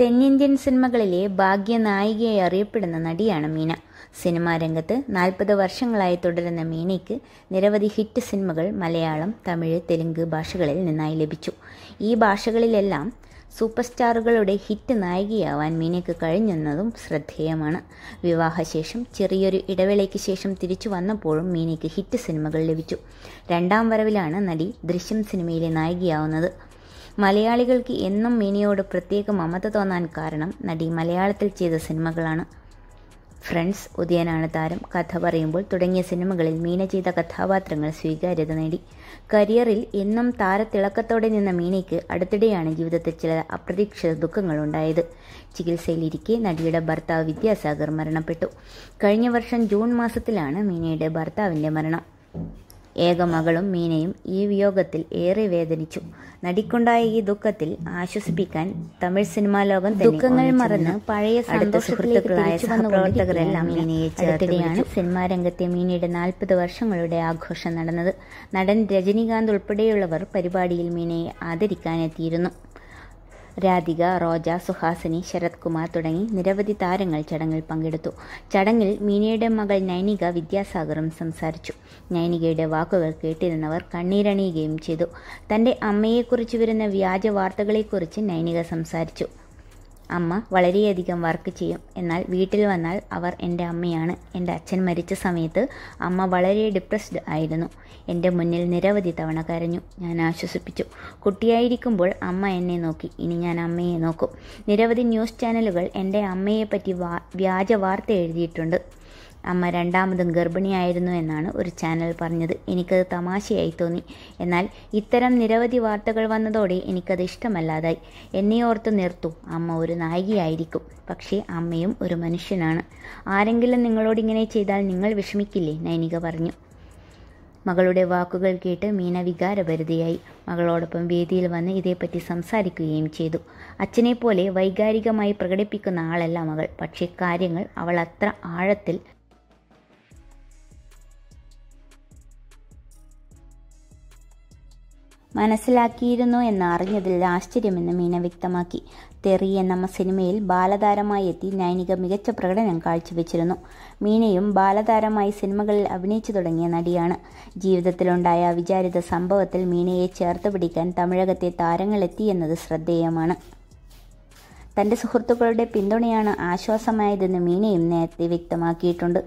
തെന്നിന്ത്യൻ സിനിമകളിലെ ഭാഗ്യനായികയായി അറിയപ്പെടുന്ന നടിയാണ് മീന സിനിമാ രംഗത്ത് നാൽപ്പത് വർഷങ്ങളായി തുടരുന്ന മീനയ്ക്ക് നിരവധി ഹിറ്റ് സിനിമകൾ മലയാളം തമിഴ് തെലുങ്ക് ഭാഷകളിൽ നിന്നായി ലഭിച്ചു ഈ ഭാഷകളിലെല്ലാം സൂപ്പർ സ്റ്റാറുകളുടെ ഹിറ്റ് നായികയാവാൻ മീനയ്ക്ക് കഴിഞ്ഞെന്നതും ശ്രദ്ധേയമാണ് വിവാഹശേഷം ചെറിയൊരു ഇടവേളയ്ക്ക് ശേഷം തിരിച്ചു വന്നപ്പോഴും മീനയ്ക്ക് ഹിറ്റ് സിനിമകൾ ലഭിച്ചു രണ്ടാം വരവിലാണ് നടി ദൃശ്യം സിനിമയിലെ നായികയാവുന്നത് മലയാളികൾക്ക് എന്നും മിനിയോട് പ്രത്യേക മമത തോന്നാൻ കാരണം നടി മലയാളത്തിൽ ചെയ്ത സിനിമകളാണ് ഫ്രണ്ട്സ് ഉദയനാണ് താരം കഥ പറയുമ്പോൾ തുടങ്ങിയ സിനിമകളിൽ മീന ചെയ്ത കഥാപാത്രങ്ങൾ സ്വീകാര്യത നേടി കരിയറിൽ എന്നും താരത്തിളക്കത്തോടെ നിന്ന മീനയ്ക്ക് അടുത്തിടെയാണ് ജീവിതത്തിൽ ചില അപ്രതീക്ഷിത ഉണ്ടായത് ചികിത്സയിലിരിക്കെ നടിയുടെ ഭർത്താവ് വിദ്യാസാഗർ മരണപ്പെട്ടു കഴിഞ്ഞ വർഷം ജൂൺ മാസത്തിലാണ് മീനയുടെ ഭർത്താവിൻ്റെ മരണം ഏക മകളും മീനയും ഈ വിയോഗത്തിൽ ഏറെ വേദനിച്ചു നടിക്കുണ്ടായ ഈ ദുഃഖത്തിൽ ആശ്വസിപ്പിക്കാൻ തമിഴ് സിനിമാ ലോകം ദുഃഖങ്ങൾ മറന്ന് പഴയ സുഹൃത്തുക്കളായ സഹപ്രവർത്തകരെല്ലാം മീനയെ ചേർത്തിടെയാണ് സിനിമാ രംഗത്തെ മീനയുടെ നാൽപ്പത് വർഷങ്ങളുടെ ആഘോഷം നടന്നത് നടൻ രജനീകാന്ത് ഉൾപ്പെടെയുള്ളവർ പരിപാടിയിൽ മീനയെ ആദരിക്കാനെത്തിയിരുന്നു രാധിക റോജ സുഹാസിനി ശരത് കുമാർ തുടങ്ങി നിരവധി താരങ്ങൾ ചടങ്ങിൽ പങ്കെടുത്തു ചടങ്ങിൽ മീനയുടെ മകൾ നൈനിക വിദ്യാസാഗറും സംസാരിച്ചു നൈനികയുടെ വാക്കുകൾ കേട്ടിരുന്നവർ കണ്ണീരണിയുകയും ചെയ്തു തൻ്റെ അമ്മയെക്കുറിച്ച് വരുന്ന വ്യാജ വാർത്തകളെക്കുറിച്ച് നൈനിക സംസാരിച്ചു അമ്മ വളരെയധികം വർക്ക് ചെയ്യും എന്നാൽ വീട്ടിൽ വന്നാൽ അവർ എൻ്റെ അമ്മയാണ് എൻ്റെ അച്ഛൻ മരിച്ച സമയത്ത് അമ്മ വളരെ ഡിപ്രസ്ഡ് ആയിരുന്നു എൻ്റെ മുന്നിൽ നിരവധി തവണ കരഞ്ഞു ഞാൻ ആശ്വസിപ്പിച്ചു കുട്ടിയായിരിക്കുമ്പോൾ അമ്മ എന്നെ നോക്കി ഇനി ഞാൻ അമ്മയെ നോക്കും നിരവധി ന്യൂസ് ചാനലുകൾ എൻ്റെ അമ്മയെപ്പറ്റി വ്യാജ വാർത്ത എഴുതിയിട്ടുണ്ട് അമ്മ രണ്ടാമതും ഗർഭിണിയായിരുന്നു എന്നാണ് ഒരു ചാനൽ പറഞ്ഞത് എനിക്കത് തമാശയായി തോന്നി എന്നാൽ ഇത്തരം നിരവധി വാർത്തകൾ വന്നതോടെ എനിക്കത് ഇഷ്ടമല്ലാതായി എന്നെ ഓർത്ത് നിർത്തൂ അമ്മ ഒരു നായികയായിരിക്കും പക്ഷേ അമ്മയും ഒരു മനുഷ്യനാണ് ആരെങ്കിലും നിങ്ങളോട് ഇങ്ങനെ ചെയ്താൽ നിങ്ങൾ വിഷമിക്കില്ലേ നൈനിക പറഞ്ഞു മകളുടെ വാക്കുകൾ കേട്ട് മീന വികാരഭരിതയായി മകളോടൊപ്പം വേദിയിൽ വന്ന് ഇതേപ്പറ്റി സംസാരിക്കുകയും ചെയ്തു അച്ഛനെ പോലെ വൈകാരികമായി പ്രകടിപ്പിക്കുന്ന ആളല്ല മകൾ പക്ഷേ കാര്യങ്ങൾ അവൾ അത്ര ആഴത്തിൽ മനസ്സിലാക്കിയിരുന്നു എന്ന് അറിഞ്ഞതിൽ ആശ്ചര്യമെന്ന് മീന വ്യക്തമാക്കി തെറി എന്ന സിനിമയിൽ ബാലതാരമായി എത്തി നൈനിക മികച്ച പ്രകടനം കാഴ്ചവെച്ചിരുന്നു മീനയും ബാലതാരമായി സിനിമകളിൽ അഭിനയിച്ചു തുടങ്ങിയ നടിയാണ് ജീവിതത്തിലുണ്ടായ വിചാരിത സംഭവത്തിൽ മീനയെ ചേർത്ത് പിടിക്കാൻ തമിഴകത്തെ താരങ്ങളെത്തി എന്നത് ശ്രദ്ധേയമാണ് തൻ്റെ സുഹൃത്തുക്കളുടെ പിന്തുണയാണ് ആശ്വാസമായതെന്ന് മീനയും നേരത്തെ വ്യക്തമാക്കിയിട്ടുണ്ട്